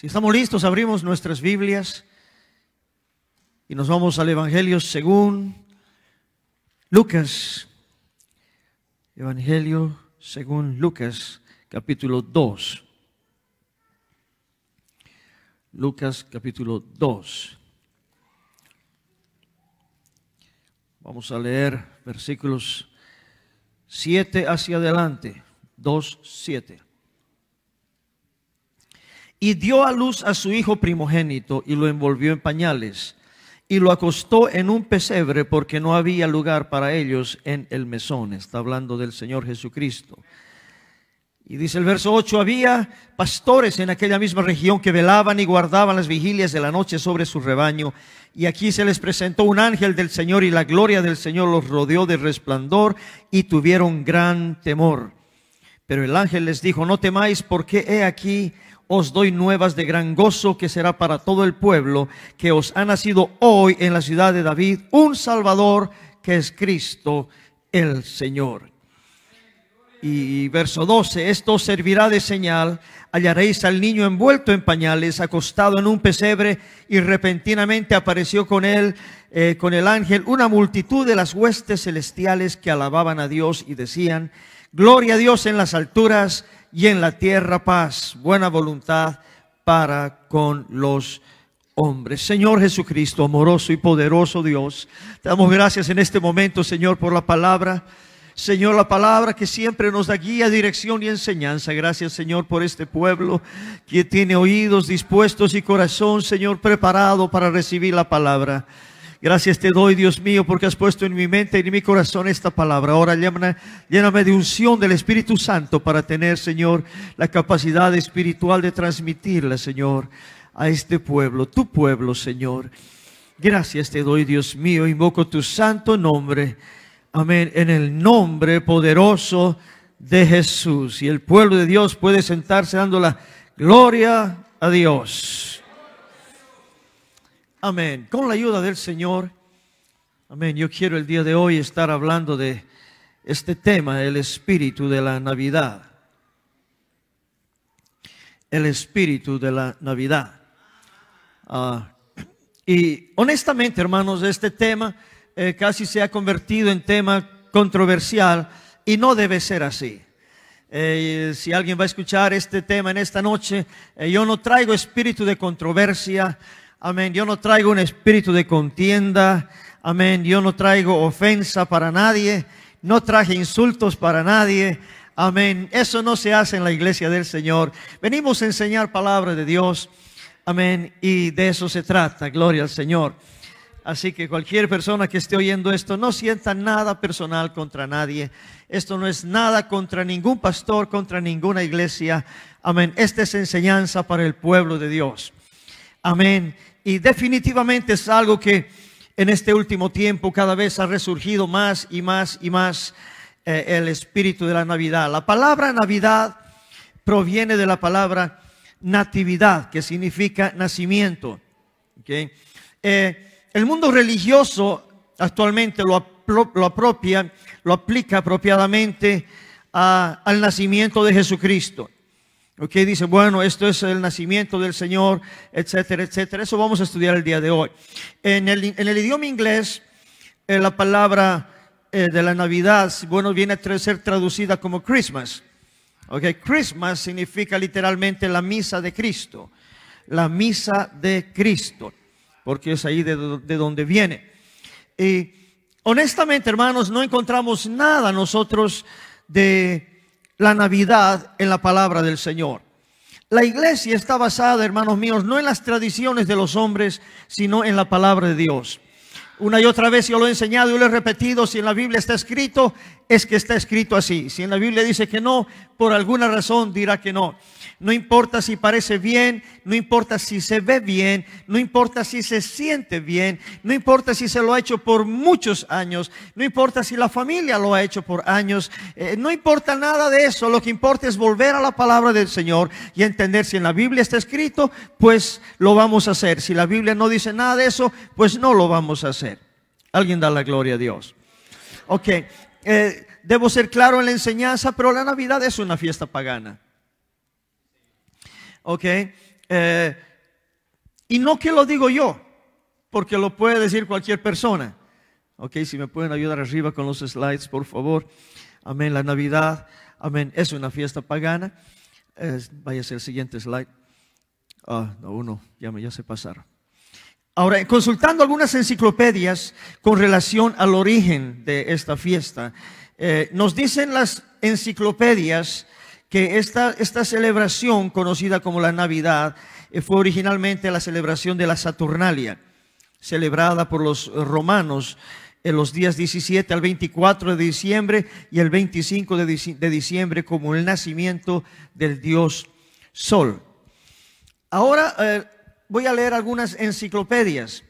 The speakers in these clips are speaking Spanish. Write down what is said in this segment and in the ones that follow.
Si estamos listos, abrimos nuestras Biblias y nos vamos al Evangelio según Lucas. Evangelio según Lucas, capítulo 2. Lucas, capítulo 2. Vamos a leer versículos 7 hacia adelante. 2, 7. Y dio a luz a su hijo primogénito y lo envolvió en pañales y lo acostó en un pesebre porque no había lugar para ellos en el mesón. Está hablando del Señor Jesucristo. Y dice el verso 8, había pastores en aquella misma región que velaban y guardaban las vigilias de la noche sobre su rebaño. Y aquí se les presentó un ángel del Señor y la gloria del Señor los rodeó de resplandor y tuvieron gran temor. Pero el ángel les dijo, no temáis porque he aquí os doy nuevas de gran gozo que será para todo el pueblo, que os ha nacido hoy en la ciudad de David un Salvador que es Cristo el Señor. Y verso 12, esto servirá de señal, hallaréis al niño envuelto en pañales, acostado en un pesebre, y repentinamente apareció con él, eh, con el ángel, una multitud de las huestes celestiales que alababan a Dios y decían, gloria a Dios en las alturas y en la tierra paz, buena voluntad para con los hombres. Señor Jesucristo, amoroso y poderoso Dios, te damos gracias en este momento, Señor, por la palabra. Señor, la palabra que siempre nos da guía, dirección y enseñanza. Gracias, Señor, por este pueblo que tiene oídos dispuestos y corazón, Señor, preparado para recibir la palabra. Gracias te doy, Dios mío, porque has puesto en mi mente y en mi corazón esta palabra. Ahora lléname, lléname de unción del Espíritu Santo para tener, Señor, la capacidad espiritual de transmitirla, Señor, a este pueblo, tu pueblo, Señor. Gracias te doy, Dios mío. Invoco tu santo nombre. Amén. En el nombre poderoso de Jesús. Y el pueblo de Dios puede sentarse dando la gloria a Dios. Amén. Con la ayuda del Señor. Amén. Yo quiero el día de hoy estar hablando de este tema, el espíritu de la Navidad. El espíritu de la Navidad. Ah, y honestamente, hermanos, este tema eh, casi se ha convertido en tema controversial y no debe ser así. Eh, si alguien va a escuchar este tema en esta noche, eh, yo no traigo espíritu de controversia, Amén. Yo no traigo un espíritu de contienda. Amén. Yo no traigo ofensa para nadie. No traje insultos para nadie. Amén. Eso no se hace en la iglesia del Señor. Venimos a enseñar palabra de Dios. Amén. Y de eso se trata. Gloria al Señor. Así que cualquier persona que esté oyendo esto, no sienta nada personal contra nadie. Esto no es nada contra ningún pastor, contra ninguna iglesia. Amén. Esta es enseñanza para el pueblo de Dios. Amén y definitivamente es algo que en este último tiempo cada vez ha resurgido más y más y más eh, el espíritu de la Navidad. La palabra Navidad proviene de la palabra natividad, que significa nacimiento. Eh, el mundo religioso actualmente lo, apropia, lo aplica apropiadamente al nacimiento de Jesucristo. Ok, dice, bueno, esto es el nacimiento del Señor, etcétera, etcétera. Eso vamos a estudiar el día de hoy. En el, idioma inglés, eh, la palabra eh, de la Navidad, bueno, viene a ser traducida como Christmas. Ok, Christmas significa literalmente la misa de Cristo. La misa de Cristo, porque es ahí de, de donde viene. Y honestamente, hermanos, no encontramos nada nosotros de la Navidad en la palabra del Señor. La iglesia está basada, hermanos míos, no en las tradiciones de los hombres, sino en la palabra de Dios. Una y otra vez yo lo he enseñado y lo he repetido. Si en la Biblia está escrito, es que está escrito así. Si en la Biblia dice que no, por alguna razón dirá que no. No importa si parece bien, no importa si se ve bien, no importa si se siente bien, no importa si se lo ha hecho por muchos años, no importa si la familia lo ha hecho por años, eh, no importa nada de eso. Lo que importa es volver a la palabra del Señor y entender si en la Biblia está escrito, pues lo vamos a hacer. Si la Biblia no dice nada de eso, pues no lo vamos a hacer. Alguien da la gloria a Dios. Ok, eh, debo ser claro en la enseñanza, pero la Navidad es una fiesta pagana. Ok, eh, y no que lo digo yo, porque lo puede decir cualquier persona. Ok, si me pueden ayudar arriba con los slides, por favor. Amén, la Navidad, amén, es una fiesta pagana. Eh, a ser el siguiente slide. Ah, no, uno, ya, me, ya se pasaron. Ahora, consultando algunas enciclopedias con relación al origen de esta fiesta, eh, nos dicen las enciclopedias que esta, esta celebración, conocida como la Navidad, eh, fue originalmente la celebración de la Saturnalia, celebrada por los romanos en los días 17 al 24 de diciembre y el 25 de diciembre como el nacimiento del dios Sol. Ahora, eh, voy a leer algunas enciclopedias,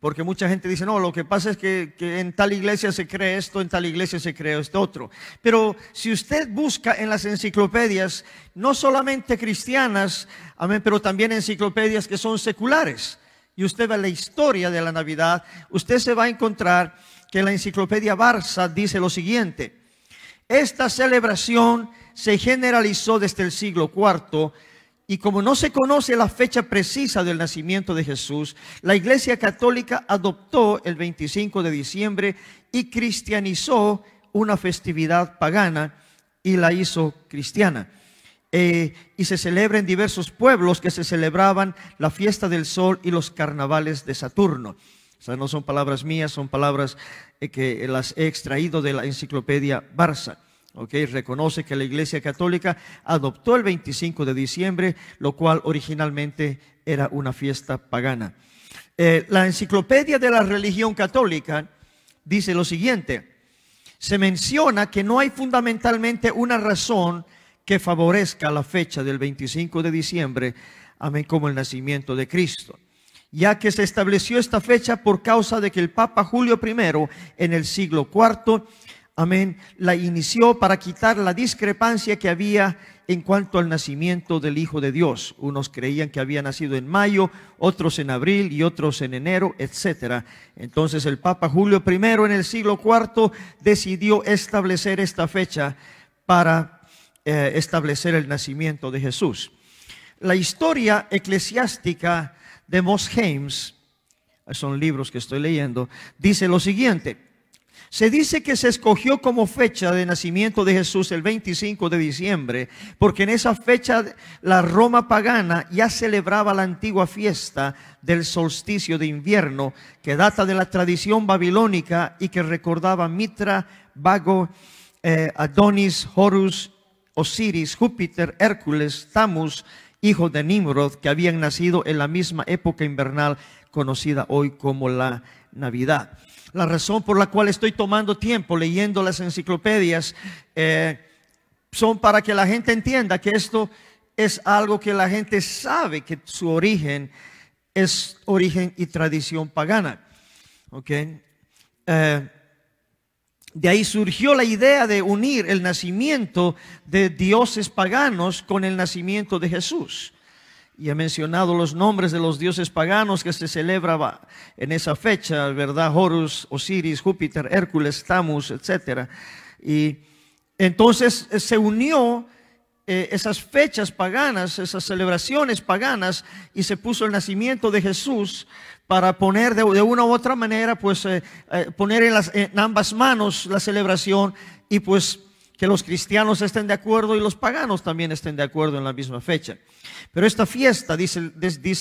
porque mucha gente dice, no, lo que pasa es que, en tal iglesia se cree esto, en tal iglesia se cree esto otro. Pero si usted busca en las enciclopedias, no solamente cristianas, amén, pero también enciclopedias que son seculares, y usted ve la historia de la Navidad, usted se va a encontrar que la enciclopedia Barça dice lo siguiente, esta celebración se generalizó desde el siglo IV y como no se conoce la fecha precisa del nacimiento de Jesús, la Iglesia Católica adoptó el 25 de diciembre y cristianizó una festividad pagana y la hizo cristiana. Eh, y se celebra en diversos pueblos que se celebraban la fiesta del sol y los carnavales de Saturno. O sea, no son palabras mías, son palabras eh, que las he extraído de la enciclopedia Barça. Reconoce que la Iglesia Católica adoptó el 25 de diciembre, lo cual originalmente era una fiesta pagana. Eh, la enciclopedia de la religión católica dice lo siguiente, se menciona que no hay fundamentalmente una razón que favorezca la fecha del 25 de diciembre, amén, como el nacimiento de Cristo ya que se estableció esta fecha por causa de que el Papa Julio I en el siglo IV amén, la inició para quitar la discrepancia que había en cuanto al nacimiento del Hijo de Dios. Unos creían que había nacido en mayo, otros en abril y otros en enero, etc. Entonces el Papa Julio I en el siglo IV decidió establecer esta fecha para eh, establecer el nacimiento de Jesús. La historia eclesiástica de James, son libros que estoy leyendo, dice lo siguiente. Se dice que se escogió como fecha de nacimiento de Jesús el 25 de diciembre, porque en esa fecha la Roma pagana ya celebraba la antigua fiesta del solsticio de invierno, que data de la tradición babilónica y que recordaba Mitra, Vago, eh, Adonis, Horus, Osiris, Júpiter, Hércules, Tamus, hijo de Nimrod, que habían nacido en la misma época invernal conocida hoy como la Navidad. La razón por la cual estoy tomando tiempo leyendo las enciclopedias eh, son para que la gente entienda que esto es algo que la gente sabe que su origen es origen y tradición pagana. Eh, de ahí surgió la idea de unir el nacimiento de dioses paganos con el nacimiento de Jesús y he mencionado los nombres de los dioses paganos que se celebraba en esa fecha, ¿verdad? Horus, Osiris, Júpiter, Hércules, Tamus, etc. Y entonces eh, se unió eh, esas fechas paganas, esas celebraciones paganas, y se puso el nacimiento de Jesús para poner de, una u otra manera, pues eh, poner en, en ambas manos la celebración y pues que los cristianos estén de acuerdo y los paganos también estén de acuerdo en la misma fecha. Pero esta fiesta, dice,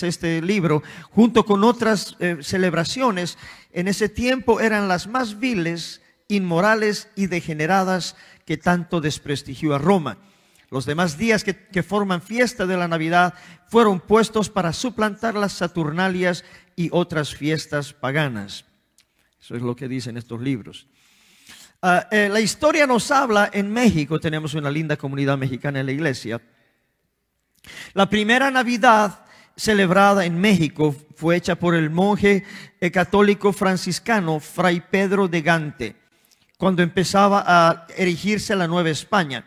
este libro, junto con otras eh, celebraciones, en ese tiempo eran las más viles, inmorales y degeneradas que tanto desprestigió a Roma. Los demás días que forman fiesta de la Navidad fueron puestos para suplantar las Saturnalias y otras fiestas paganas. Eso es lo que dicen estos libros. Ah, eh, la historia nos habla en México, tenemos una linda comunidad mexicana en la iglesia. La primera Navidad celebrada en México fue hecha por el monje eh, católico franciscano Fray Pedro de Gante, cuando empezaba a erigirse la Nueva España,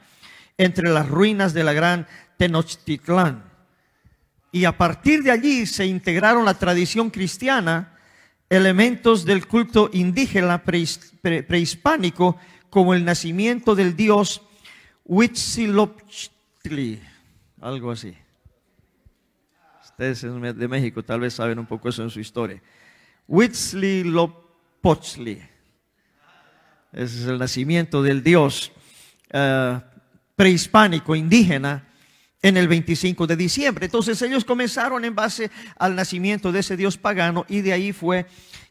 entre las ruinas de la gran Tenochtitlán. Y a partir de allí se integraron la tradición cristiana elementos del culto indígena prehispánico como el nacimiento del dios Huitzilopochtli, algo así. Ustedes de México tal vez saben un poco eso en su historia. Huitzilopochtli. Ese es el nacimiento del dios eh, prehispánico, indígena, en el 25 de diciembre. Entonces ellos comenzaron en base al nacimiento de ese dios pagano y de ahí fue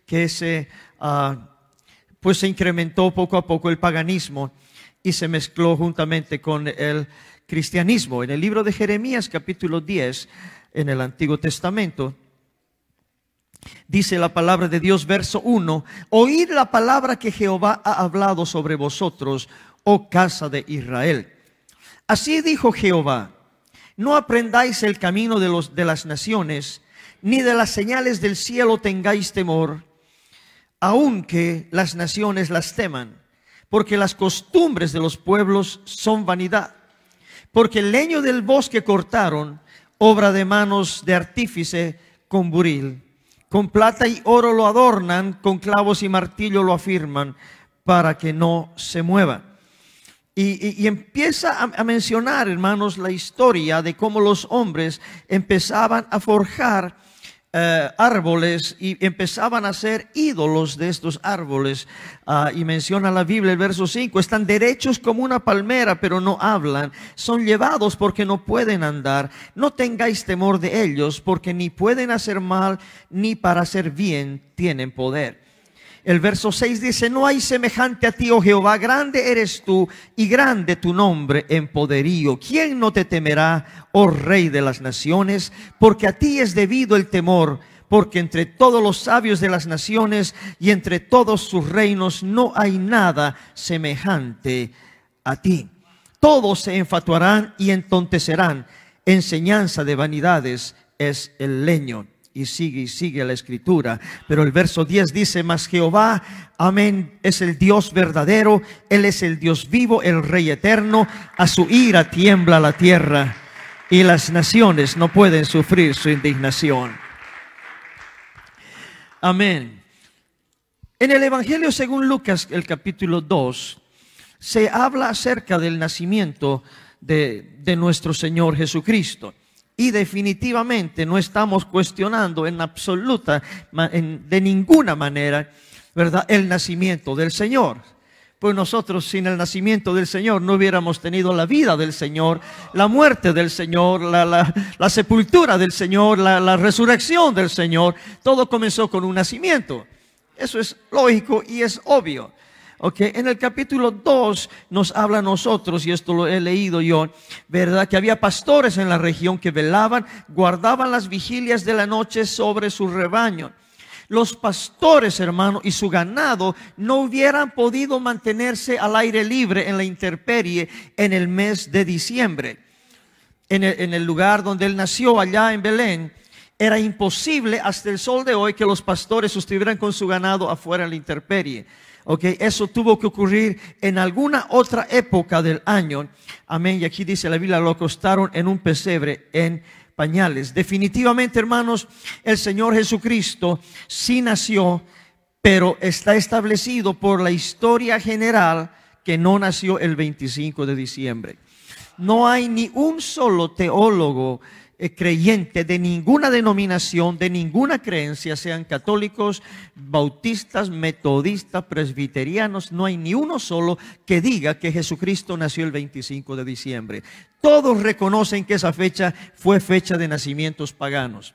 que se, ah, pues se incrementó poco a poco el paganismo y se mezcló juntamente con el cristianismo. En el libro de Jeremías capítulo 10, en el Antiguo Testamento, dice la palabra de Dios verso 1, oíd la palabra que Jehová ha hablado sobre vosotros, oh casa de Israel. Así dijo Jehová, no aprendáis el camino de, los, de las naciones, ni de las señales del cielo tengáis temor, aunque las naciones las teman, porque las costumbres de los pueblos son vanidad, porque el leño del bosque cortaron, obra de manos de artífice con buril. Con plata y oro lo adornan, con clavos y martillo lo afirman, para que no se muevan. Y, empieza a, mencionar, hermanos, la historia de cómo los hombres empezaban a forjar eh, árboles y empezaban a ser ídolos de estos árboles. Ah, y menciona la Biblia, el verso 5, están derechos como una palmera, pero no hablan, son llevados porque no pueden andar. No tengáis temor de ellos, porque ni pueden hacer mal, ni para hacer bien tienen poder. El verso 6 dice, no hay semejante a ti, oh Jehová, grande eres tú y grande tu nombre en poderío. ¿Quién no te temerá, oh Rey de las Naciones? Porque a ti es debido el temor, porque entre todos los sabios de las naciones y entre todos sus reinos no hay nada semejante a ti. Todos se enfatuarán y entontecerán. Enseñanza de vanidades es el leño y sigue y sigue la escritura. Pero el verso 10 dice, mas Jehová, amén, es el Dios verdadero, Él es el Dios vivo, el Rey eterno, a su ira tiembla la tierra y las naciones no pueden sufrir su indignación. Amén. En el Evangelio según Lucas, el capítulo 2, se habla acerca del nacimiento de, de nuestro Señor Jesucristo y definitivamente no estamos cuestionando en absoluta, en, de ninguna manera, ¿verdad? El nacimiento del Señor. Pues nosotros sin el nacimiento del Señor no hubiéramos tenido la vida del Señor, la muerte del Señor, la, sepultura del Señor, la resurrección del Señor. Todo comenzó con un nacimiento. Eso es lógico y es obvio. En el capítulo 2 nos habla nosotros, y esto lo he leído yo, ¿verdad? Que había pastores en la región que velaban, guardaban las vigilias de la noche sobre su rebaño. Los pastores, hermano, y su ganado no hubieran podido mantenerse al aire libre en la intemperie en el mes de diciembre. En el, lugar donde él nació, allá en Belén, era imposible hasta el sol de hoy que los pastores estuvieran con su ganado afuera en la intemperie. Ok, eso tuvo que ocurrir en alguna otra época del año. Amén. Y aquí dice la Biblia, lo acostaron en un pesebre en pañales. Definitivamente, hermanos, el Señor Jesucristo sí nació, pero está establecido por la historia general que no nació el 25 de diciembre. No hay ni un solo teólogo eh, creyente de ninguna denominación, de ninguna creencia, sean católicos, bautistas, metodistas, presbiterianos, no hay ni uno solo que diga que Jesucristo nació el 25 de diciembre. Todos reconocen que esa fecha fue fecha de nacimientos paganos.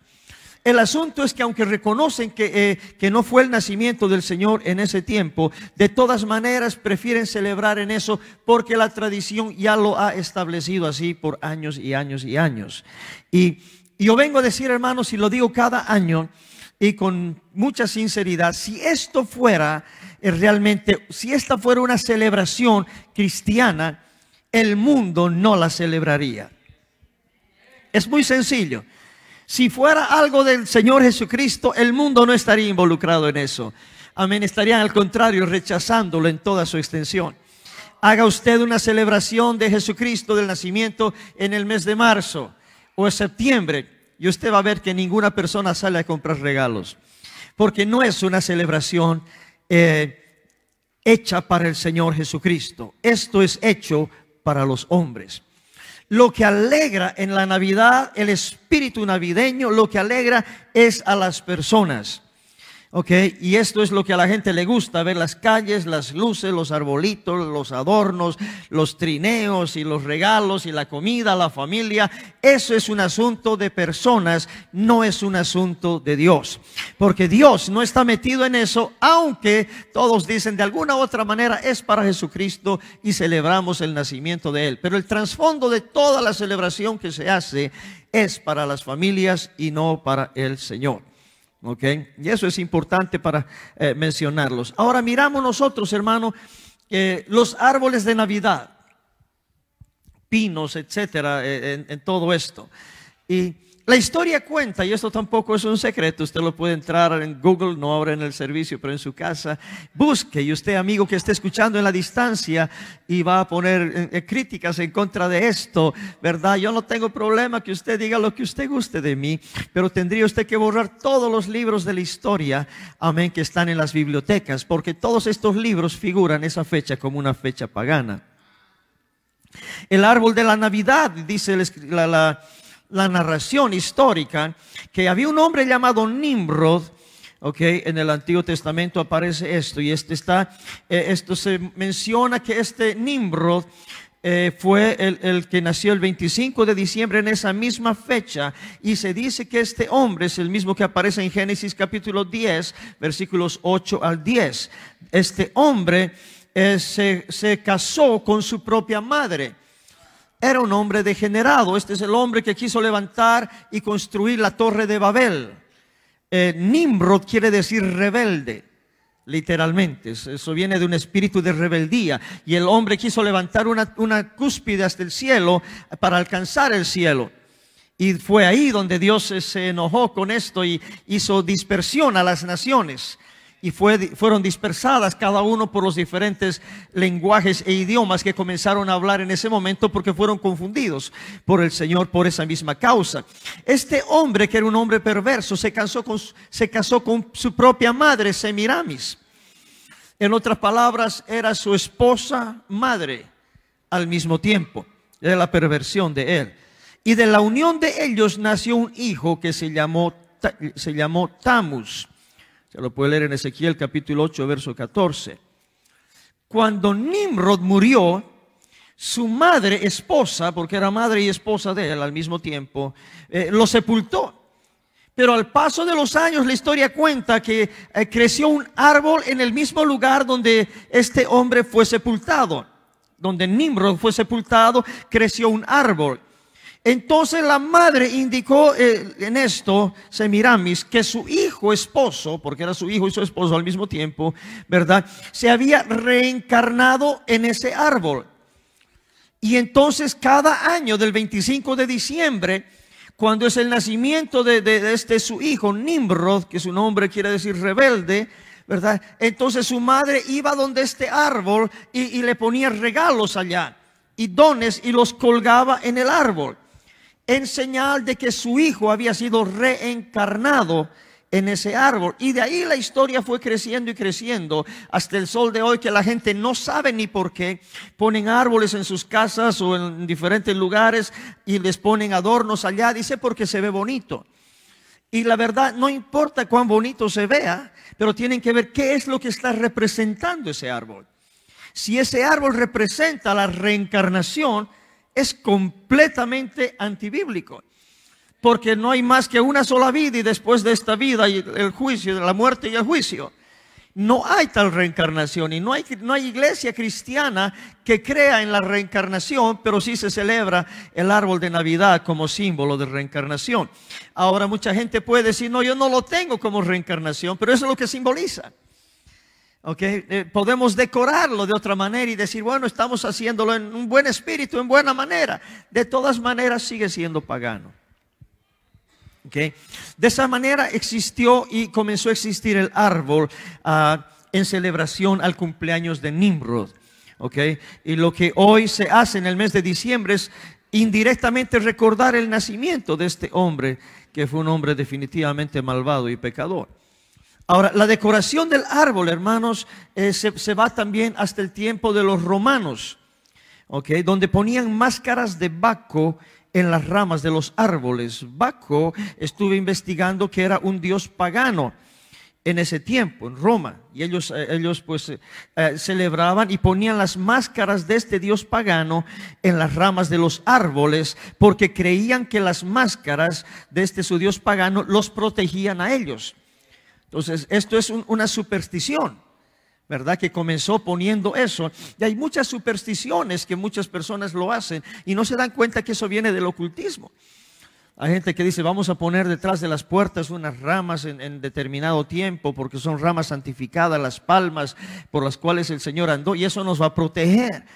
El asunto es que aunque reconocen eh, que, no fue el nacimiento del Señor en ese tiempo, de todas maneras prefieren celebrar en eso porque la tradición ya lo ha establecido así por años y años y años. Y, y yo vengo a decir, hermanos, y lo digo cada año, y con mucha sinceridad, si esto fuera eh, realmente, si esta fuera una celebración cristiana, el mundo no la celebraría. Es muy sencillo. Si fuera algo del Señor Jesucristo, el mundo no estaría involucrado en eso. Amén, estarían al contrario rechazándolo en toda su extensión. Haga usted una celebración de Jesucristo del nacimiento en el mes de marzo o septiembre y usted va a ver que ninguna persona sale a comprar regalos. Porque no es una celebración eh, hecha para el Señor Jesucristo. Esto es hecho para los hombres. Lo que alegra en la Navidad, el espíritu navideño, lo que alegra es a las personas y esto es lo que a la gente le gusta, ver las calles, las luces, los arbolitos, los adornos, los trineos y los regalos y la comida, la familia. Eso es un asunto de personas, no es un asunto de Dios. Porque Dios no está metido en eso, aunque todos dicen de alguna u otra manera es para Jesucristo y celebramos el nacimiento de Él. Pero el trasfondo de toda la celebración que se hace es para las familias y no para el Señor. ¿Ok? Y eso es importante para eh, mencionarlos. Ahora miramos nosotros, hermano, eh, los árboles de Navidad, pinos, etcétera, eh, en, en todo esto. Y la historia cuenta, y esto tampoco es un secreto, usted lo puede entrar en Google, no ahora en el servicio, pero en su casa, busque, y usted amigo que esté escuchando en la distancia y va a poner eh, eh, críticas en contra de esto, ¿verdad? Yo no tengo problema que usted diga lo que usted guste de mí, pero tendría usted que borrar todos los libros de la historia, amén, que están en las bibliotecas, porque todos estos libros figuran esa fecha como una fecha pagana. El árbol de la Navidad, dice la la narración histórica que había un hombre llamado Nimrod, ok, en el Antiguo Testamento aparece esto y este está, eh, esto se menciona que este Nimrod eh, fue el, que nació el 25 de diciembre en esa misma fecha y se dice que este hombre es el mismo que aparece en Génesis capítulo 10, versículos 8 al 10. Este hombre eh, se, se casó con su propia madre era un hombre degenerado. Este es el hombre que quiso levantar y construir la torre de Babel. Eh, Nimrod quiere decir rebelde, literalmente. Eso viene de un espíritu de rebeldía. Y el hombre quiso levantar una, una cúspide hasta el cielo para alcanzar el cielo. Y fue ahí donde Dios se enojó con esto y hizo dispersión a las naciones y fueron dispersadas cada uno por los diferentes lenguajes e idiomas que comenzaron a hablar en ese momento porque fueron confundidos por el Señor por esa misma causa. Este hombre, que era un hombre perverso, se casó con, se casó con su propia madre, Semiramis. En otras palabras, era su esposa madre al mismo tiempo. Era la perversión de él. Y de la unión de ellos nació un hijo que se llamó, se llamó Tamus. Se lo puede leer en Ezequiel capítulo 8, verso 14. Cuando Nimrod murió, su madre, esposa, porque era madre y esposa de él al mismo tiempo, eh, lo sepultó. Pero al paso de los años la historia cuenta que eh, creció un árbol en el mismo lugar donde este hombre fue sepultado. Donde Nimrod fue sepultado, creció un árbol. Entonces la madre indicó eh, en esto, Semiramis, que su hijo esposo, porque era su hijo y su esposo al mismo tiempo, ¿verdad? Se había reencarnado en ese árbol. Y entonces cada año del 25 de diciembre, cuando es el nacimiento de, este su hijo, Nimrod, que su nombre quiere decir rebelde, ¿verdad? Entonces su madre iba donde este árbol y le ponía regalos allá y dones y los colgaba en el árbol en señal de que su hijo había sido reencarnado en ese árbol. Y de ahí la historia fue creciendo y creciendo hasta el sol de hoy que la gente no sabe ni por qué. Ponen árboles en sus casas o en diferentes lugares y les ponen adornos allá, dice porque se ve bonito. Y la verdad, no importa cuán bonito se vea, pero tienen que ver qué es lo que está representando ese árbol. Si ese árbol representa la reencarnación, es completamente antibíblico. Porque no hay más que una sola vida y después de esta vida y el juicio, la muerte y el juicio. No hay tal reencarnación y no hay, no hay iglesia cristiana que crea en la reencarnación, pero sí se celebra el árbol de Navidad como símbolo de reencarnación. Ahora mucha gente puede decir, no, yo no lo tengo como reencarnación, pero eso es lo que simboliza. Okay. Eh, podemos decorarlo de otra manera y decir, bueno, estamos haciéndolo en un buen espíritu, en buena manera. De todas maneras sigue siendo pagano. De esa manera existió y comenzó a existir el árbol ah, en celebración al cumpleaños de Nimrod. Y lo que hoy se hace en el mes de diciembre es indirectamente recordar el nacimiento de este hombre, que fue un hombre definitivamente malvado y pecador. Ahora, la decoración del árbol, hermanos, eh, se, va también hasta el tiempo de los romanos, donde ponían máscaras de Baco en las ramas de los árboles. Baco estuve investigando que era un dios pagano en ese tiempo, en Roma, y ellos, eh, ellos pues eh, celebraban y ponían las máscaras de este dios pagano en las ramas de los árboles, porque creían que las máscaras de este su dios pagano los protegían a ellos. Entonces, esto es una superstición, ¿verdad? Que comenzó poniendo eso. Y hay muchas supersticiones que muchas personas lo hacen y no se dan cuenta que eso viene del ocultismo. Hay gente que dice, vamos a poner detrás de las puertas unas ramas en, determinado tiempo, porque son ramas santificadas, las palmas por las cuales el Señor andó, y eso nos va a proteger.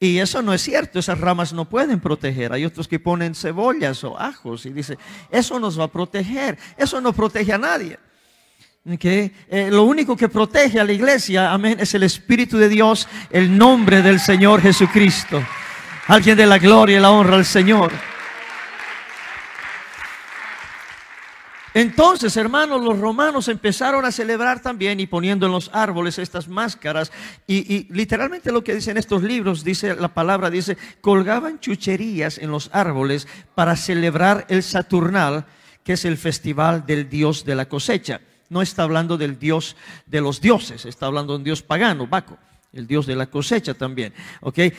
Y eso no es cierto, esas ramas no pueden proteger. Hay otros que ponen cebollas o ajos y dicen, eso nos va a proteger. Eso no protege a nadie. Eh, lo único que protege a la iglesia, amén, es el Espíritu de Dios, el nombre del Señor Jesucristo. Alguien de la gloria y la honra al Señor. Entonces, hermanos, los romanos empezaron a celebrar también y poniendo en los árboles estas máscaras. Y, y, literalmente lo que dicen estos libros, dice la palabra, dice, colgaban chucherías en los árboles para celebrar el Saturnal, que es el festival del dios de la cosecha no está hablando del Dios de los dioses, está hablando de un Dios pagano, Baco el dios de la cosecha también.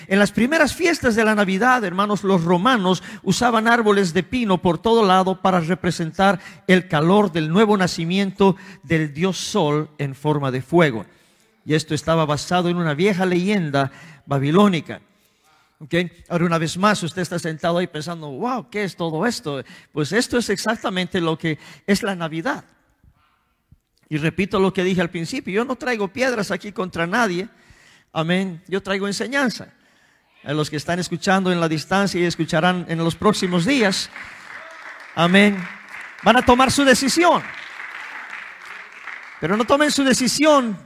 En las primeras fiestas de la Navidad, hermanos, los romanos usaban árboles de pino por todo lado para representar el calor del nuevo nacimiento del dios sol en forma de fuego. Y esto estaba basado en una vieja leyenda babilónica. Ahora, una vez más, usted está sentado ahí pensando, wow, ¿qué es todo esto? Pues esto es exactamente lo que es la Navidad. Y repito lo que dije al principio, yo no traigo piedras aquí contra nadie. Amén. Yo traigo enseñanza. A los que están escuchando en la distancia y escucharán en los próximos días. Amén. Van a tomar su decisión. Pero no tomen su decisión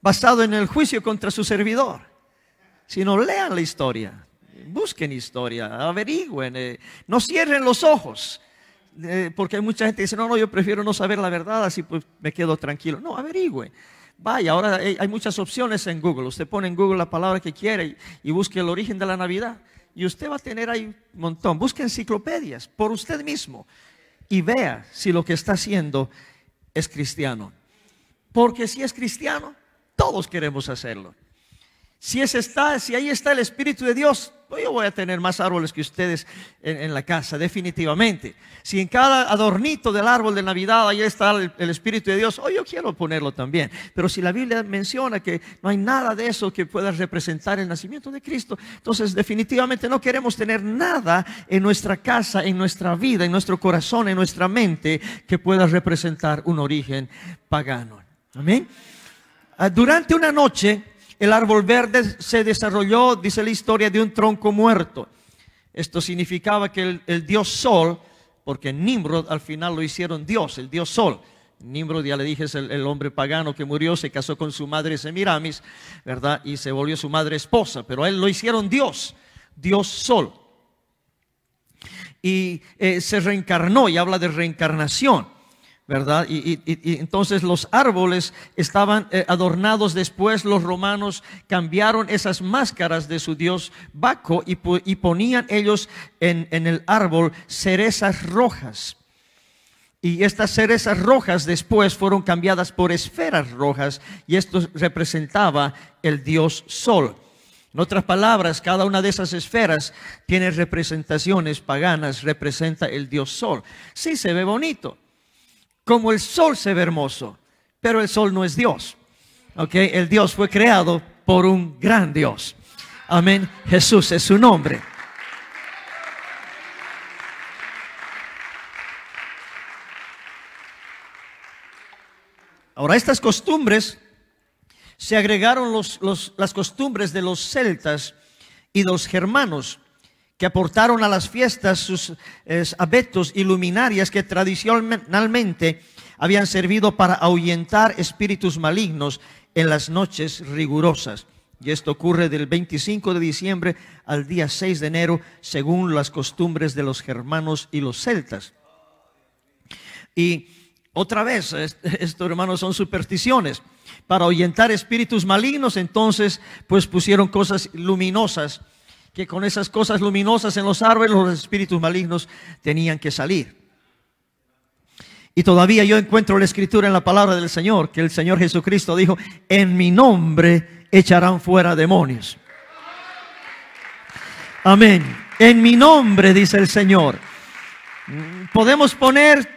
basado en el juicio contra su servidor, sino lean la historia, busquen historia, averigüen, eh, no cierren los ojos. Eh, porque hay mucha gente que dice, no, no, yo prefiero no saber la verdad, así pues me quedo tranquilo. No, averigüe. Vaya, ahora hay, muchas opciones en Google. Usted pone en Google la palabra que quiere y, y busque el origen de la Navidad. Y usted va a tener ahí un montón. Busque enciclopedias por usted mismo y vea si lo que está haciendo es cristiano. Porque si es cristiano, todos queremos hacerlo. Si, está, si ahí está el Espíritu de Dios, yo voy a tener más árboles que ustedes en, la casa, definitivamente. Si en cada adornito del árbol de Navidad ahí está el, Espíritu de Dios, hoy oh, yo quiero ponerlo también. Pero si la Biblia menciona que no hay nada de eso que pueda representar el nacimiento de Cristo, entonces definitivamente no queremos tener nada en nuestra casa, en nuestra vida, en nuestro corazón, en nuestra mente que pueda representar un origen pagano. Amén. Ah, durante una noche el árbol verde se desarrolló, dice la historia, de un tronco muerto. Esto significaba que el, dios Sol, porque Nimrod al final lo hicieron dios, el dios Sol. Nimrod, ya le dije, es el, hombre pagano que murió, se casó con su madre Semiramis, ¿verdad? Y se volvió su madre esposa, pero a él lo hicieron Dios, Dios Sol. Y eh, se reencarnó y habla de reencarnación. ¿verdad? Y, entonces los árboles estaban eh, adornados después, los romanos cambiaron esas máscaras de su dios Baco y, ponían ellos en, en, el árbol cerezas rojas. Y estas cerezas rojas después fueron cambiadas por esferas rojas y esto representaba el dios Sol. En otras palabras, cada una de esas esferas tiene representaciones paganas, representa el dios Sol. Sí se ve bonito, como el sol se ve hermoso, pero el sol no es Dios. ¿Ok? El Dios fue creado por un gran Dios. Amén. Jesús es su nombre. Ahora, estas costumbres se agregaron las costumbres de los celtas y los germanos que aportaron a las fiestas sus abetos y luminarias que tradicionalmente habían servido para ahuyentar espíritus malignos en las noches rigurosas. Y esto ocurre del 25 de diciembre al día 6 de enero, según las costumbres de los germanos y los celtas. Y otra vez, estos hermanos son supersticiones. Para ahuyentar espíritus malignos, entonces, pues pusieron cosas luminosas que con esas cosas luminosas en los árboles los espíritus malignos tenían que salir. Y todavía yo encuentro la escritura en la palabra del Señor, que el Señor Jesucristo dijo, en mi nombre echarán fuera demonios. Amén. En mi nombre, dice el Señor. Podemos poner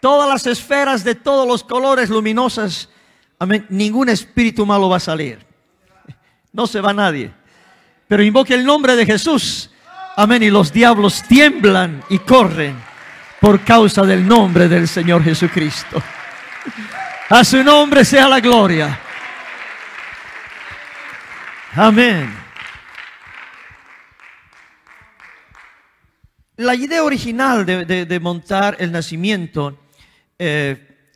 todas las esferas de todos los colores luminosas. Amén. Ningún espíritu malo va a salir. No se va nadie pero invoque el nombre de Jesús. Amén. Y los diablos tiemblan y corren por causa del nombre del Señor Jesucristo. A su nombre sea la gloria. Amén. La idea original de, montar el nacimiento eh,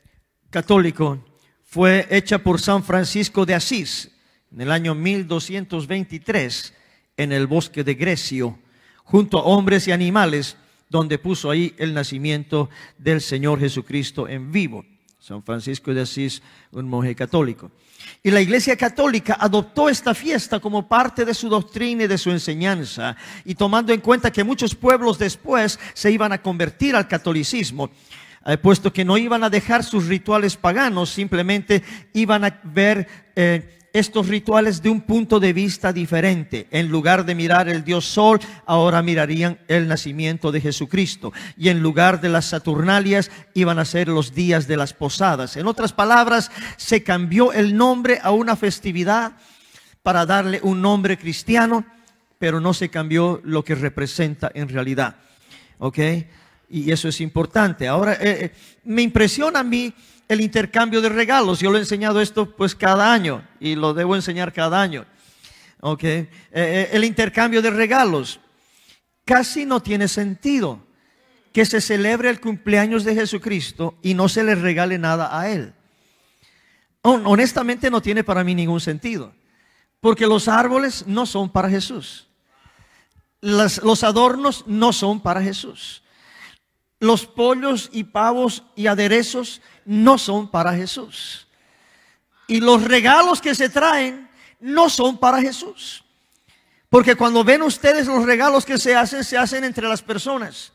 católico fue hecha por San Francisco de Asís en el año 1223 en el bosque de Grecio, junto a hombres y animales, donde puso ahí el nacimiento del Señor Jesucristo en vivo. San Francisco de Asís, un monje católico. Y la Iglesia Católica adoptó esta fiesta como parte de su doctrina y de su enseñanza, y tomando en cuenta que muchos pueblos después se iban a convertir al catolicismo, eh, puesto que no iban a dejar sus rituales paganos, simplemente iban a ver... Eh, estos rituales de un punto de vista diferente. En lugar de mirar el dios Sol, ahora mirarían el nacimiento de Jesucristo. Y en lugar de las Saturnalias, iban a ser los días de las posadas. En otras palabras, se cambió el nombre a una festividad para darle un nombre cristiano, pero no se cambió lo que representa en realidad. ¿Ok? y eso es importante. Ahora, eh, eh, me impresiona a mí el intercambio de regalos. Yo lo he enseñado esto pues cada año y lo debo enseñar cada año. Okay. Eh, el intercambio de regalos casi no tiene sentido que se celebre el cumpleaños de Jesucristo y no se le regale nada a él. Honestamente no tiene para mí ningún sentido, porque los árboles no son para Jesús. los adornos no son para Jesús. Los pollos y pavos y aderezos no son para Jesús. Y los regalos que se traen no son para Jesús. Porque cuando ven ustedes los regalos que se hacen, se hacen entre las personas.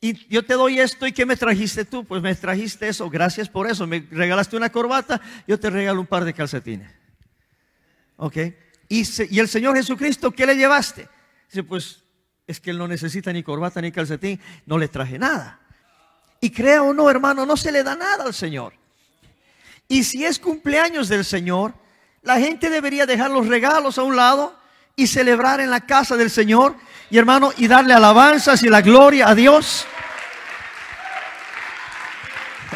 Y yo te doy esto y ¿qué me trajiste tú? Pues me trajiste eso, gracias por eso. Me regalaste una corbata, yo te regalo un par de calcetines. ¿Ok? Y, el Señor Jesucristo, ¿qué le llevaste? Dice, pues es que él no necesita ni corbata ni calcetín, no le traje nada. Y crea o no, hermano, no se le da nada al Señor. Y si es cumpleaños del Señor, la gente debería dejar los regalos a un lado y celebrar en la casa del Señor y hermano y darle alabanzas y la gloria a Dios.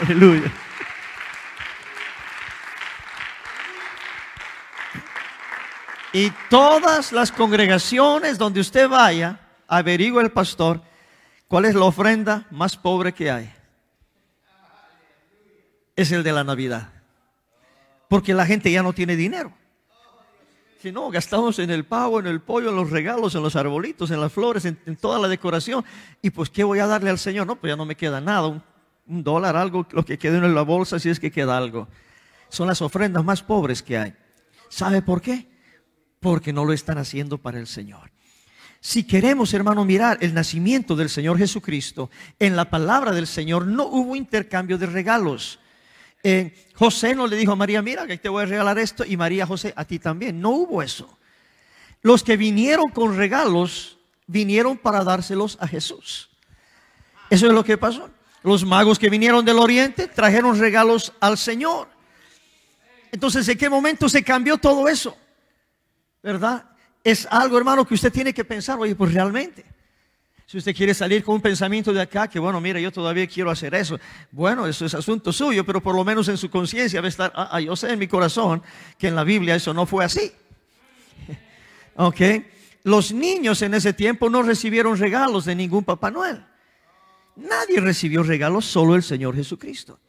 Aleluya. Y todas las congregaciones donde usted vaya, averigua el pastor cuál es la ofrenda más pobre que hay. Es el de la Navidad. Porque la gente ya no tiene dinero. Si no, gastamos en el pavo, en el pollo, en los regalos, en los arbolitos, en las flores, en, toda la decoración. Y pues, ¿qué voy a darle al Señor? No, pues ya no me queda nada. un dólar, algo, lo que quede en la bolsa, si es que queda algo. Son las ofrendas más pobres que hay. ¿Sabe por qué? Porque no lo están haciendo para el Señor. Si queremos, hermano, mirar el nacimiento del Señor Jesucristo, en la palabra del Señor no hubo intercambio de regalos. Eh, José no le dijo a María, mira, que te voy a regalar esto, y María, José, a ti también. No hubo eso. Los que vinieron con regalos, vinieron para dárselos a Jesús. Eso es lo que pasó. Los magos que vinieron del oriente trajeron regalos al Señor. Entonces, ¿en qué momento se cambió todo eso? ¿Verdad? es algo, hermano, que usted tiene que pensar, oye, pues realmente. Si usted quiere salir con un pensamiento de acá, que bueno, mira, yo todavía quiero hacer eso. Bueno, eso es asunto suyo, pero por lo menos en su conciencia va a estar, ah, ah, yo sé en mi corazón que en la Biblia eso no fue así. ¿Ok? Los niños en ese tiempo no recibieron regalos de ningún Papá Noel. Nadie recibió regalos, solo el Señor Jesucristo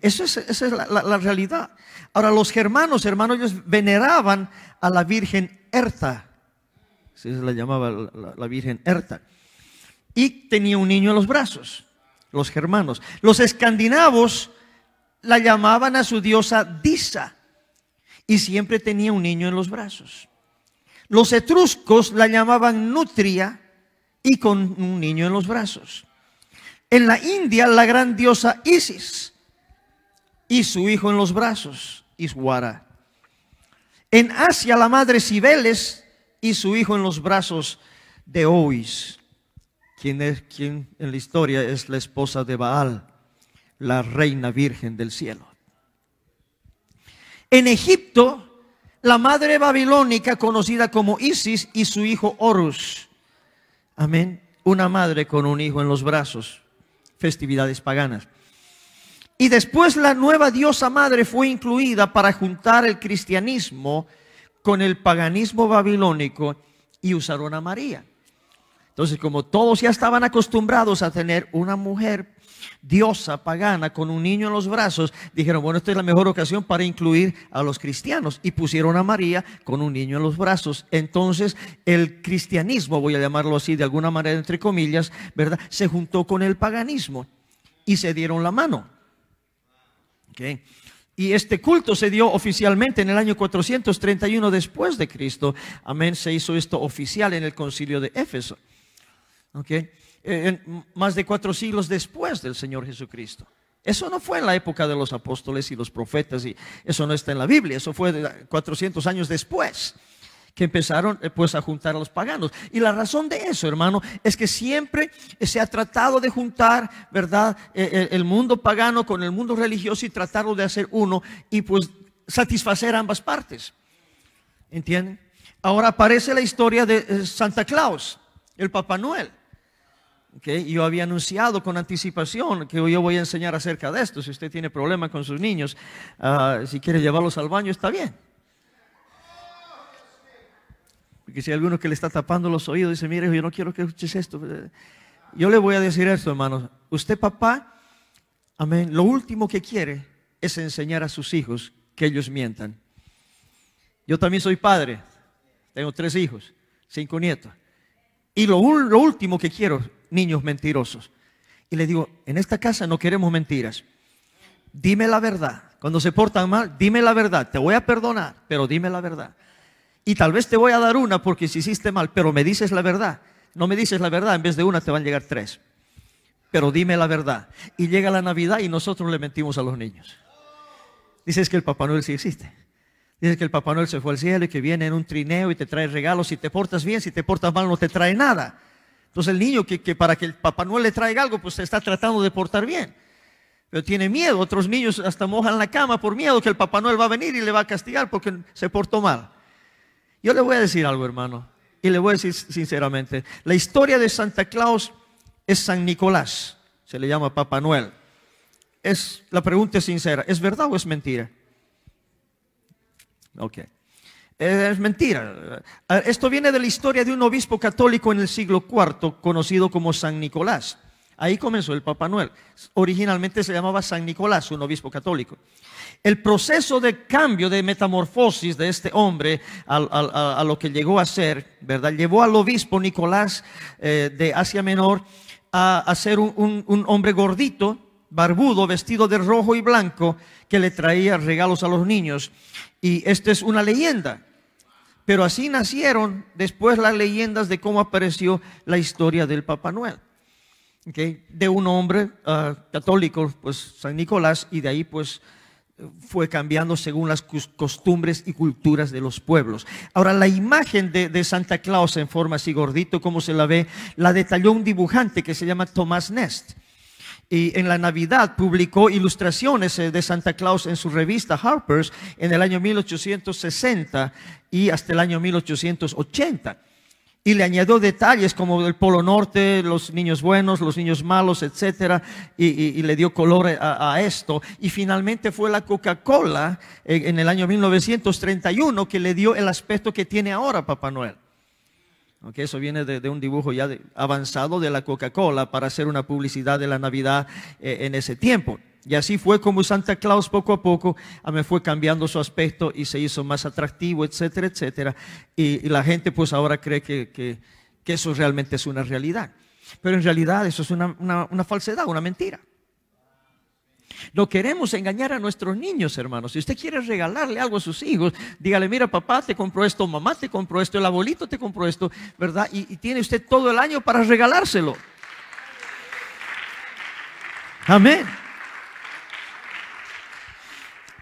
eso es, esa es la, realidad. Ahora, los germanos, hermanos, ellos veneraban a la Virgen Erta. Se la llamaba la, Virgen Erta. Y tenía un niño en los brazos, los germanos. Los escandinavos la llamaban a su diosa Disa. Y siempre tenía un niño en los brazos. Los etruscos la llamaban Nutria y con un niño en los brazos. En la India, la gran diosa Isis y su hijo en los brazos, Iswara. En Asia la madre Sibeles y su hijo en los brazos de Ois, quien, es, quien en la historia es la esposa de Baal, la reina virgen del cielo. En Egipto, la madre babilónica conocida como Isis y su hijo Horus. Amén. Una madre con un hijo en los brazos. Festividades paganas. Y después la nueva diosa madre fue incluida para juntar el cristianismo con el paganismo babilónico y usaron a María. Entonces, como todos ya estaban acostumbrados a tener una mujer diosa pagana con un niño en los brazos, dijeron, bueno, esta es la mejor ocasión para incluir a los cristianos. Y pusieron a María con un niño en los brazos. Entonces, el cristianismo, voy a llamarlo así de alguna manera, entre comillas, ¿verdad? Se juntó con el paganismo y se dieron la mano. Y este culto se dio oficialmente en el año 431 después de Cristo. Amén, se hizo esto oficial en el concilio de Éfeso. más de cuatro siglos después del Señor Jesucristo. Eso no fue en la época de los apóstoles y los profetas y eso no está en la Biblia, eso fue 400 años después que empezaron eh, pues a juntar a los paganos. Y la razón de eso, hermano, es que siempre eh, se ha tratado de juntar, ¿verdad?, e, e, el, mundo pagano con el mundo religioso y tratarlo de hacer uno y pues satisfacer ambas partes. ¿Entienden? Ahora aparece la historia de eh, Santa Claus, el Papá Noel. Okay. Yo había anunciado con anticipación que yo voy a enseñar acerca de esto. Si usted tiene problemas con sus niños, ah, si quiere llevarlos al baño, está bien. Porque si hay alguno que le está tapando los oídos, dice, mire, yo no quiero que escuches esto. Yo le voy a decir esto, hermanos. Usted, papá, amén, lo último que quiere es enseñar a sus hijos que ellos mientan. Yo también soy padre. Tengo tres hijos, cinco nietos. Y lo último que quiero, niños mentirosos. Y le digo, en esta casa no queremos mentiras. Dime la verdad. Cuando se portan mal, dime la verdad. Te voy a perdonar, pero dime la verdad y tal vez te voy a dar una porque si hiciste mal, pero me dices la verdad. No me dices la verdad, en vez de una te van a llegar tres. Pero dime la verdad. Y llega la Navidad y nosotros le mentimos a los niños. Dices que el Papá Noel sí existe. Dices que el Papá Noel se fue al cielo y que viene en un trineo y te trae regalos. Si te portas bien, si te portas mal, no te trae nada. Entonces el niño que, para que el Papá Noel le traiga algo, pues se está tratando de portar bien. Pero tiene miedo. Otros niños hasta mojan la cama por miedo que el Papá Noel va a venir y le va a castigar porque se portó mal. Yo le voy a decir algo, hermano, y le voy a decir sinceramente, la historia de Santa Claus es San Nicolás, se le llama Papá Noel. Es, la pregunta es sincera, ¿es verdad o es mentira? Ok. Es mentira. Esto viene de la historia de un obispo católico en el siglo IV, conocido como San Nicolás. Ahí comenzó el Papá Noel. Originalmente se llamaba San Nicolás, un obispo católico. El proceso de cambio, de metamorfosis de este hombre a, lo que llegó a ser, ¿verdad? Llevó al obispo Nicolás eh, de Asia Menor a, ser un, hombre gordito, barbudo, vestido de rojo y blanco, que le traía regalos a los niños. Y esta es una leyenda. Pero así nacieron después las leyendas de cómo apareció la historia del Papá Noel. De un hombre ah, católico, pues San Nicolás, y de ahí pues fue cambiando según las costumbres y culturas de los pueblos. Ahora, la imagen de, Santa Claus en forma así gordito, como se la ve, la detalló un dibujante que se llama Thomas Nest. Y en la Navidad publicó ilustraciones eh, de Santa Claus en su revista Harper's en el año 1860 y hasta el año 1880 y le añadió detalles como el Polo Norte, los niños buenos, los niños malos, etc. Y, le dio color a, esto. Y finalmente fue la Coca-Cola eh, en, el año 1931 que le dio el aspecto que tiene ahora Papá Noel. Aunque eso viene de, un dibujo ya avanzado de la Coca-Cola para hacer una publicidad de la Navidad eh, en ese tiempo. Y así fue como Santa Claus poco a poco ah, me fue cambiando su aspecto y se hizo más atractivo, etcétera, etcétera. Y, la gente pues ahora cree que, eso realmente es una realidad. Pero en realidad eso es una, falsedad, una mentira. No queremos engañar a nuestros niños, hermanos. Si usted quiere regalarle algo a sus hijos, dígale, mira, papá te compró esto, mamá te compró esto, el abuelito te compró esto, ¿verdad? y tiene usted todo el año para regalárselo. Amén.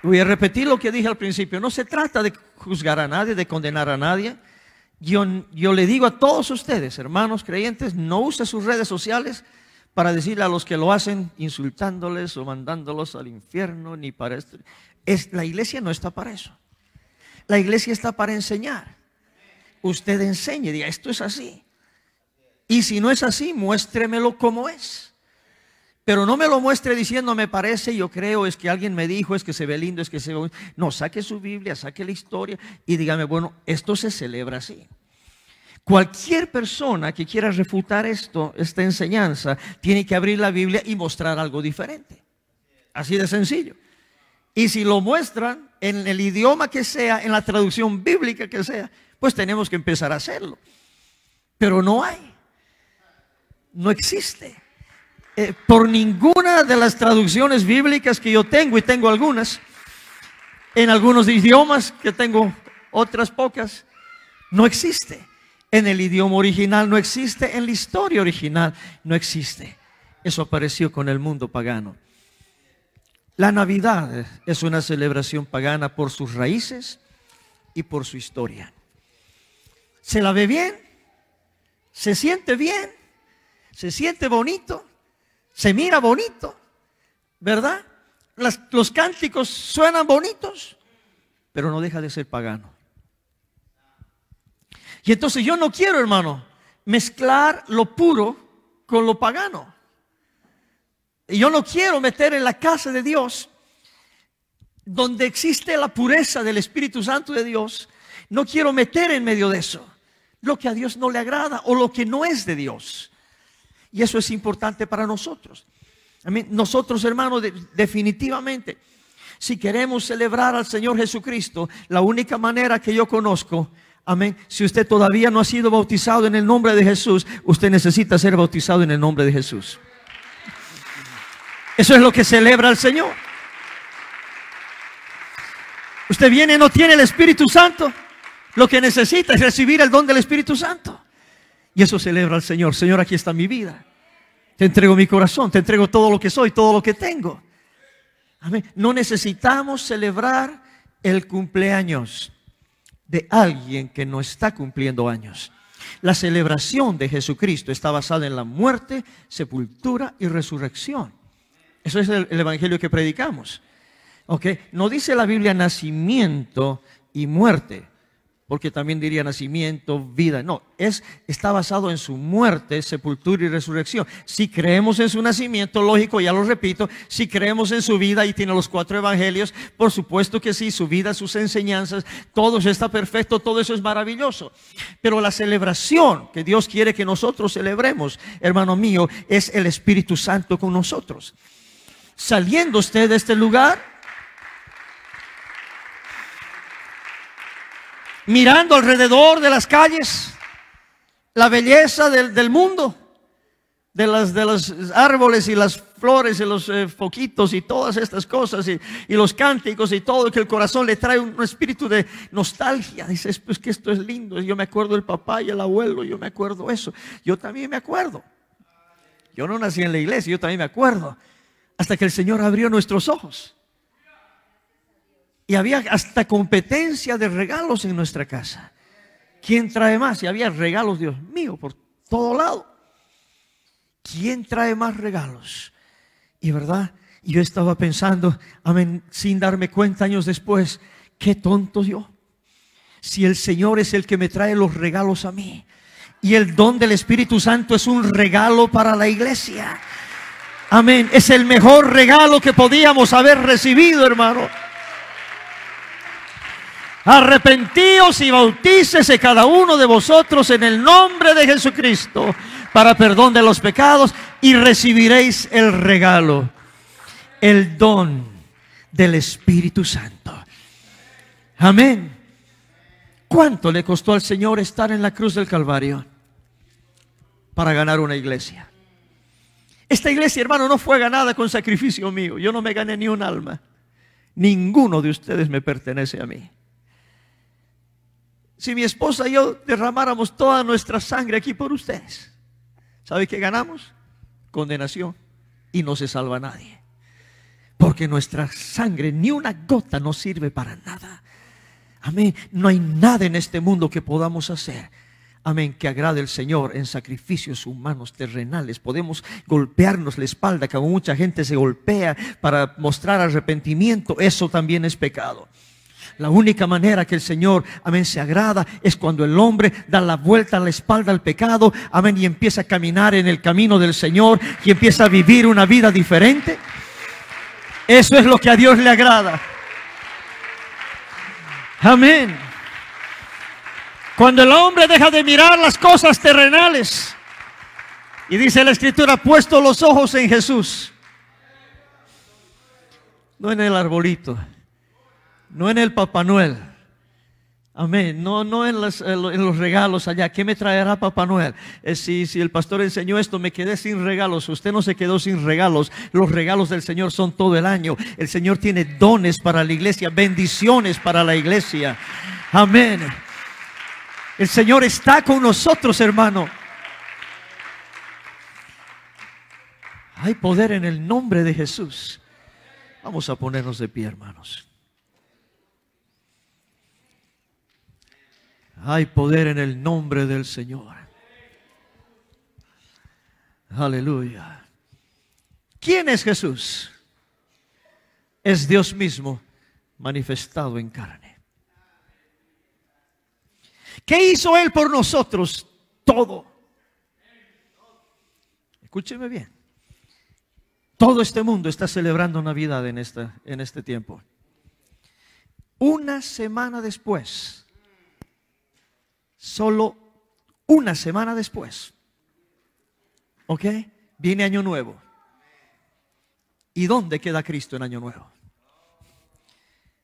Voy a repetir lo que dije al principio. No se trata de juzgar a nadie, de condenar a nadie. Yo, yo le digo a todos ustedes, hermanos creyentes, no use sus redes sociales para decirle a los que lo hacen insultándoles o mandándolos al infierno, ni para Es, la iglesia no está para eso. La iglesia está para enseñar. Usted enseñe, diga, esto es así. Y si no es así, muéstremelo como es. Pero no me lo muestre diciendo, me parece, yo creo, es que alguien me dijo, es que se ve lindo, es que se ve... No, saque su Biblia, saque la historia y dígame, bueno, esto se celebra así. Cualquier persona que quiera refutar esto, esta enseñanza, tiene que abrir la Biblia y mostrar algo diferente. Así de sencillo. Y si lo muestran en el idioma que sea, en la traducción bíblica que sea, pues tenemos que empezar a hacerlo. Pero no hay. No existe. Eh, por ninguna de las traducciones bíblicas que yo tengo, y tengo algunas, en algunos idiomas que tengo otras pocas, no existe. En el idioma original no existe, en la historia original no existe. Eso apareció con el mundo pagano. La Navidad es una celebración pagana por sus raíces y por su historia. Se la ve bien, se siente bien, se siente bonito, se mira bonito, ¿verdad? los cánticos suenan bonitos, pero no deja de ser pagano. Y entonces yo no quiero, hermano, mezclar lo puro con lo pagano. Y yo no quiero meter en la casa de Dios, donde existe la pureza del Espíritu Santo de Dios, no quiero meter en medio de eso lo que a Dios no le agrada o lo que no es de Dios. Y eso es importante para nosotros. Nosotros, hermanos, definitivamente, si queremos celebrar al Señor Jesucristo, la única manera que yo conozco, amén, si usted todavía no ha sido bautizado en el nombre de Jesús, usted necesita ser bautizado en el nombre de Jesús. Eso es lo que celebra el Señor. Usted viene y no tiene el Espíritu Santo. Lo que necesita es recibir el don del Espíritu Santo. Y eso celebra al Señor. Señor, aquí está mi vida. Te entrego mi corazón, te entrego todo lo que soy, todo lo que tengo. No necesitamos celebrar el cumpleaños de alguien que no está cumpliendo años. La celebración de Jesucristo está basada en la muerte, sepultura y resurrección. Eso es el, evangelio que predicamos. Okay. No dice la Biblia nacimiento y muerte porque también diría nacimiento, vida. No, es, está basado en su muerte, sepultura y resurrección. Si creemos en su nacimiento, lógico, ya lo repito, si creemos en su vida y tiene los cuatro evangelios, por supuesto que sí, su vida, sus enseñanzas, todo está perfecto, todo eso es maravilloso. Pero la celebración que Dios quiere que nosotros celebremos, hermano mío, es el Espíritu Santo con nosotros. Saliendo usted de este lugar, mirando alrededor de las calles la belleza del, mundo, de, las, de los árboles y las flores y los eh, foquitos y todas estas cosas y, los cánticos y todo, que el corazón le trae un, espíritu de nostalgia. Dices, pues que esto es lindo, yo me acuerdo del papá y el abuelo, yo me acuerdo eso, yo también me acuerdo. Yo no nací en la iglesia, yo también me acuerdo. Hasta que el Señor abrió nuestros ojos y había hasta competencia de regalos en nuestra casa. ¿Quién trae más? Y había regalos, Dios mío, por todo lado. ¿Quién trae más regalos? Y verdad, yo estaba pensando, amén, sin darme cuenta años después, qué tonto yo. Si el Señor es el que me trae los regalos a mí. Y el don del Espíritu Santo es un regalo para la iglesia. Amén. Es el mejor regalo que podíamos haber recibido, hermano. Arrepentíos y bautícese cada uno de vosotros en el nombre de Jesucristo para perdón de los pecados y recibiréis el regalo, el don del Espíritu Santo. Amén. ¿Cuánto le costó al Señor estar en la cruz del Calvario para ganar una iglesia? Esta iglesia, hermano, no fue ganada con sacrificio mío. Yo no me gané ni un alma. Ninguno de ustedes me pertenece a mí si mi esposa y yo derramáramos toda nuestra sangre aquí por ustedes, ¿sabe qué ganamos? Condenación y no se salva nadie. Porque nuestra sangre, ni una gota, no sirve para nada. Amén. No hay nada en este mundo que podamos hacer. Amén, que agrade el Señor en sacrificios humanos terrenales. Podemos golpearnos la espalda, como mucha gente se golpea para mostrar arrepentimiento. Eso también es pecado. La única manera que el Señor, amén, se agrada es cuando el hombre da la vuelta a la espalda al pecado, amén, y empieza a caminar en el camino del Señor y empieza a vivir una vida diferente. Eso es lo que a Dios le agrada. Amén. Cuando el hombre deja de mirar las cosas terrenales y dice la escritura, puesto los ojos en Jesús, no en el arbolito, no en el Papá Noel. Amén. No, no en, eh, los regalos allá. ¿Qué me traerá Papá Noel? Eh, si, si el pastor enseñó esto, me quedé sin regalos. Usted no se quedó sin regalos. Los regalos del Señor son todo el año. El Señor tiene dones para la iglesia, bendiciones para la iglesia. Amén. El Señor está con nosotros, hermano. Hay poder en el nombre de Jesús. Vamos a ponernos de pie, hermanos. Hay poder en el nombre del Señor. Aleluya. ¿Quién es Jesús? Es Dios mismo manifestado en carne. ¿Qué hizo Él por nosotros? Todo. Escúcheme bien. Todo este mundo está celebrando Navidad en, esta, en este tiempo. Una semana después, solo una semana después. ¿Ok? Viene Año Nuevo. ¿Y dónde queda Cristo en Año Nuevo?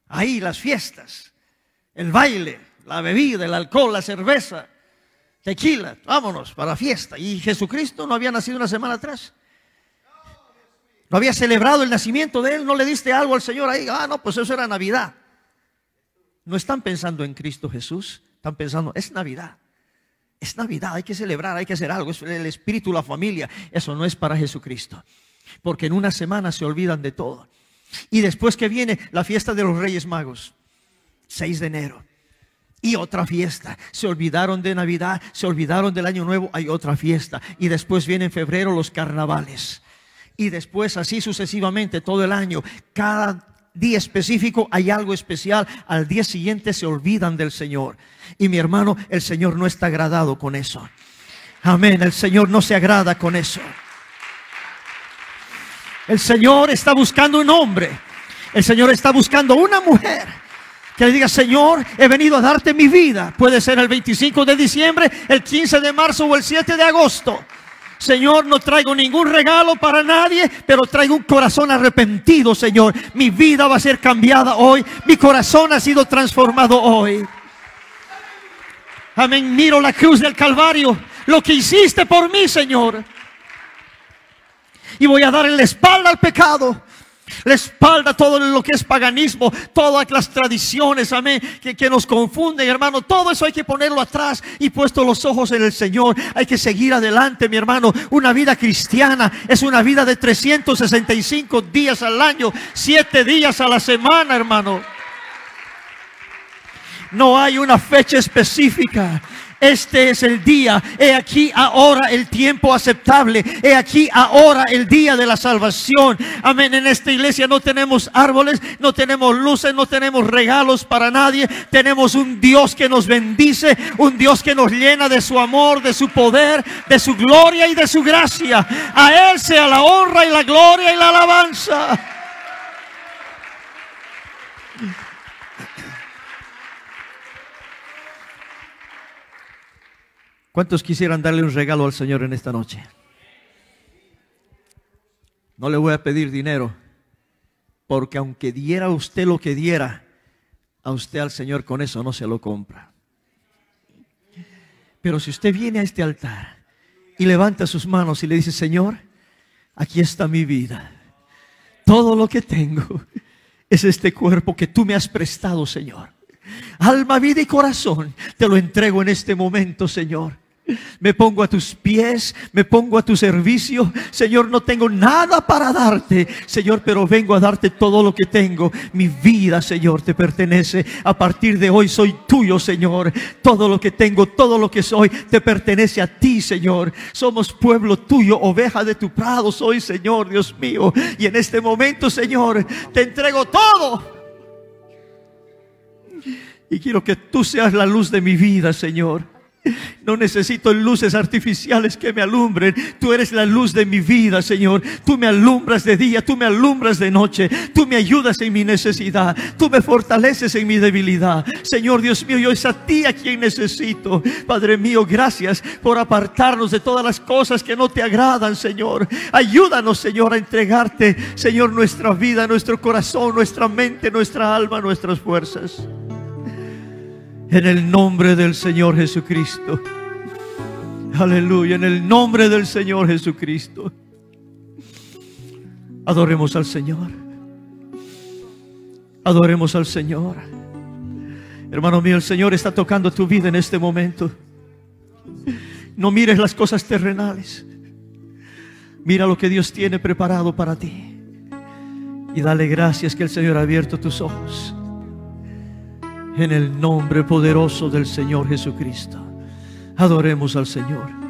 Ahí las fiestas, el baile, la bebida, el alcohol, la cerveza, tequila, vámonos para la fiesta. ¿Y Jesucristo no había nacido una semana atrás? ¿No había celebrado el nacimiento de Él? ¿No le diste algo al Señor ahí? Ah, no, pues eso era Navidad. No están pensando en Cristo Jesús, están pensando, es Navidad. Es Navidad, hay que celebrar, hay que hacer algo. Es el espíritu, la familia. Eso no es para Jesucristo. Porque en una semana se olvidan de todo. Y después que viene la fiesta de los Reyes Magos, 6 de enero. Y otra fiesta. Se olvidaron de Navidad, se olvidaron del Año Nuevo, hay otra fiesta. Y después viene en febrero los carnavales. Y después así sucesivamente todo el año. Cada día específico hay algo especial, al día siguiente se olvidan del Señor. Y mi hermano, el Señor no está agradado con eso. Amén, el Señor no se agrada con eso. El Señor está buscando un hombre. El Señor está buscando una mujer que le diga, Señor, he venido a darte mi vida. Puede ser el 25 de diciembre, el 15 de marzo o el 7 de agosto. Señor, no traigo ningún regalo para nadie, pero traigo un corazón arrepentido, Señor. Mi vida va a ser cambiada hoy. Mi corazón ha sido transformado hoy. Amén. Miro la cruz del Calvario. Lo que hiciste por mí, Señor. Y voy a darle la espalda al pecado la espalda todo lo que es paganismo, todas las tradiciones, amén, que, que, nos confunden, hermano. Todo eso hay que ponerlo atrás y puesto los ojos en el Señor. Hay que seguir adelante, mi hermano. Una vida cristiana es una vida de 365 días al año, 7 días a la semana, hermano. No hay una fecha específica. Este es el día. He aquí ahora el tiempo aceptable. He aquí ahora el día de la salvación. Amén. En esta iglesia no tenemos árboles, no tenemos luces, no tenemos regalos para nadie. Tenemos un Dios que nos bendice, un Dios que nos llena de su amor, de su poder, de su gloria y de su gracia. A Él sea la honra y la gloria y la alabanza. ¿Cuántos quisieran darle un regalo al Señor en esta noche? No le voy a pedir dinero, porque aunque diera usted lo que diera, a usted al Señor con eso no se lo compra. Pero si usted viene a este altar y levanta sus manos y le dice, Señor, aquí está mi vida. Todo lo que tengo es este cuerpo que tú me has prestado, Señor. Alma, vida y corazón te lo entrego en este momento, Señor. Me pongo a tus pies, me pongo a tu servicio. Señor, no tengo nada para darte, Señor, pero vengo a darte todo lo que tengo. Mi vida, Señor, te pertenece. A partir de hoy soy tuyo, Señor. Todo lo que tengo, todo lo que soy, te pertenece a ti, Señor. Somos pueblo tuyo, oveja de tu prado soy, Señor, Dios mío. Y en este momento, Señor, te entrego todo. Y quiero que tú seas la luz de mi vida, Señor. No necesito luces artificiales que me alumbren. Tú eres la luz de mi vida, Señor. Tú me alumbras de día, tú me alumbras de noche. Tú me ayudas en mi necesidad. Tú me fortaleces en mi debilidad. Señor Dios mío, yo es a ti a quien necesito. Padre mío, gracias por apartarnos de todas las cosas que no te agradan, Señor. Ayúdanos, Señor, a entregarte, Señor, nuestra vida, nuestro corazón, nuestra mente, nuestra alma, nuestras fuerzas. En el nombre del Señor Jesucristo. Aleluya, en el nombre del Señor Jesucristo. Adoremos al Señor. Adoremos al Señor. Hermano mío, el Señor está tocando tu vida en este momento. No mires las cosas terrenales. Mira lo que Dios tiene preparado para ti. Y dale gracias que el Señor ha abierto tus ojos en el nombre poderoso del Señor Jesucristo. Adoremos al Señor.